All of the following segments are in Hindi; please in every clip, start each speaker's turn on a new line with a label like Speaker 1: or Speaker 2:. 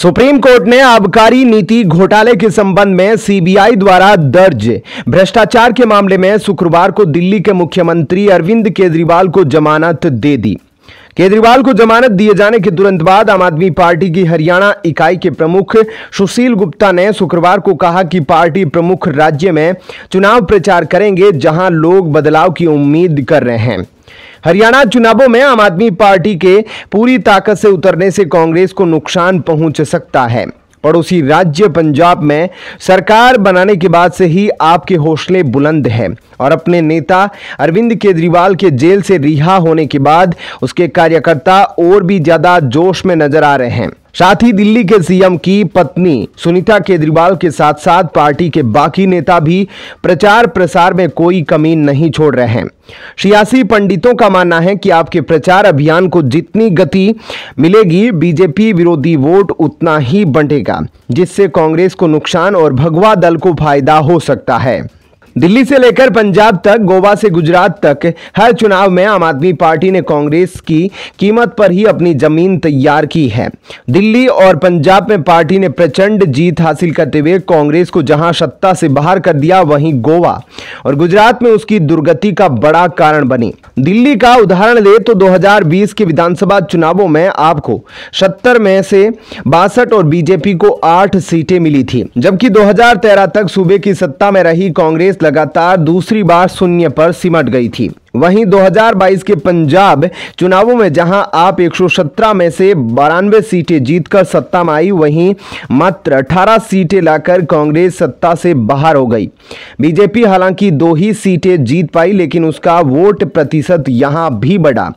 Speaker 1: सुप्रीम कोर्ट ने आबकारी नीति घोटाले के संबंध में सीबीआई द्वारा दर्ज भ्रष्टाचार के मामले में शुक्रवार को दिल्ली के मुख्यमंत्री अरविंद केजरीवाल को जमानत दे दी केजरीवाल को जमानत दिए जाने के तुरंत बाद आम आदमी पार्टी की हरियाणा इकाई के प्रमुख सुशील गुप्ता ने शुक्रवार को कहा कि पार्टी प्रमुख राज्य में चुनाव प्रचार करेंगे जहां लोग बदलाव की उम्मीद कर रहे हैं हरियाणा चुनावों में आम आदमी पार्टी के पूरी ताकत से उतरने से कांग्रेस को नुकसान पहुंच सकता है पड़ोसी राज्य पंजाब में सरकार बनाने के बाद से ही आपके हौसले बुलंद हैं और अपने नेता अरविंद केजरीवाल के जेल से रिहा होने के बाद उसके कार्यकर्ता और भी ज़्यादा जोश में नजर आ रहे हैं साथ ही दिल्ली के सीएम की पत्नी सुनीता केजरीवाल के साथ साथ पार्टी के बाकी नेता भी प्रचार प्रसार में कोई कमी नहीं छोड़ रहे हैं सियासी पंडितों का मानना है कि आपके प्रचार अभियान को जितनी गति मिलेगी बीजेपी विरोधी वोट उतना ही बंटेगा जिससे कांग्रेस को नुकसान और भगवा दल को फायदा हो सकता है दिल्ली से लेकर पंजाब तक गोवा से गुजरात तक हर चुनाव में आम आदमी पार्टी ने कांग्रेस की कीमत पर ही अपनी जमीन तैयार की है दिल्ली और पंजाब में पार्टी ने प्रचंड जीत हासिल करते हुए कांग्रेस को जहां सत्ता से बाहर कर दिया वहीं गोवा और गुजरात में उसकी दुर्गति का बड़ा कारण बनी दिल्ली का उदाहरण ले तो 2020 के विधानसभा चुनावों में आपको सत्तर में से बासठ और बीजेपी को आठ सीटें मिली थी जबकि दो तक सूबे की सत्ता में रही कांग्रेस लगातार दूसरी बार शून्य पर सिमट गई थी वहीं 2022 के पंजाब चुनावों में जहां आप 117 में से बानवे सीटें जीतकर सत्ता में आई वहीं मात्र 18 सीटें लाकर कांग्रेस सत्ता से बाहर हो गई बीजेपी हालांकि दो ही सीटें जीत पाई लेकिन उसका वोट प्रतिशत यहां भी बढ़ा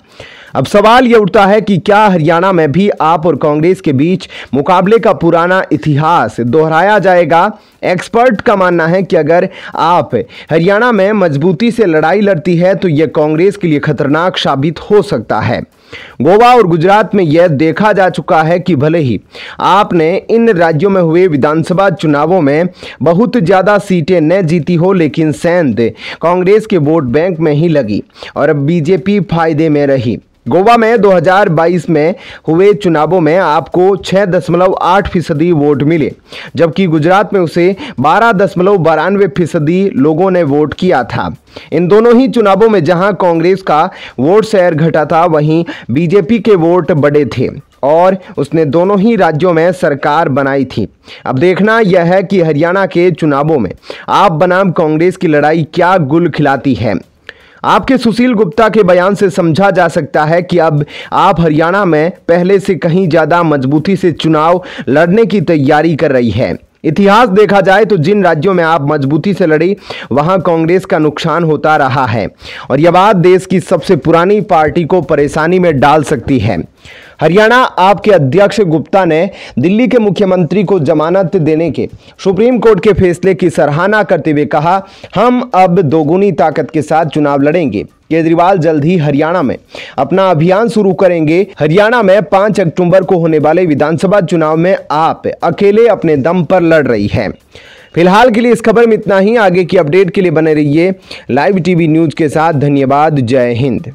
Speaker 1: अब सवाल यह उठता है कि क्या हरियाणा में भी आप और कांग्रेस के बीच मुकाबले का पुराना इतिहास दोहराया जाएगा एक्सपर्ट का मानना है कि अगर आप हरियाणा में मजबूती से लड़ाई लड़ती है तो यह कांग्रेस के लिए खतरनाक साबित हो सकता है गोवा और गुजरात में यह देखा जा चुका है कि भले ही आपने इन राज्यों में हुए विधानसभा चुनावों में बहुत ज़्यादा सीटें न जीती हो लेकिन सेंध कांग्रेस के वोट बैंक में ही लगी और अब बीजेपी फायदे में रही गोवा में 2022 में हुए चुनावों में आपको 6.8 फीसदी वोट मिले जबकि गुजरात में उसे बारह दशमलव बारानवे फीसदी लोगों ने वोट किया था इन दोनों ही चुनावों में जहां कांग्रेस का वोट शेयर घटा था वहीं बीजेपी के वोट बड़े थे और उसने दोनों ही राज्यों में सरकार बनाई थी अब देखना यह है कि हरियाणा के चुनावों में आप बनाम कांग्रेस की लड़ाई क्या गुल खिलाती है आपके सुशील गुप्ता के बयान से समझा जा सकता है कि अब आप हरियाणा में पहले से कहीं ज़्यादा मजबूती से चुनाव लड़ने की तैयारी कर रही है इतिहास देखा जाए तो जिन राज्यों में आप मजबूती से लड़ी वहां कांग्रेस का नुकसान होता रहा है और यह बात देश की सबसे पुरानी पार्टी को परेशानी में डाल सकती है हरियाणा आपके अध्यक्ष गुप्ता ने दिल्ली के मुख्यमंत्री को जमानत देने के सुप्रीम कोर्ट के फैसले की सराहना करते हुए कहा हम अब दोगुनी ताकत के साथ चुनाव लड़ेंगे केजरीवाल जल्द ही हरियाणा में अपना अभियान शुरू करेंगे हरियाणा में पांच अक्टूबर को होने वाले विधानसभा चुनाव में आप अकेले अपने दम पर लड़ रही है फिलहाल के लिए इस खबर में इतना ही आगे की अपडेट के लिए बने रहिए लाइव टीवी न्यूज के साथ धन्यवाद जय हिंद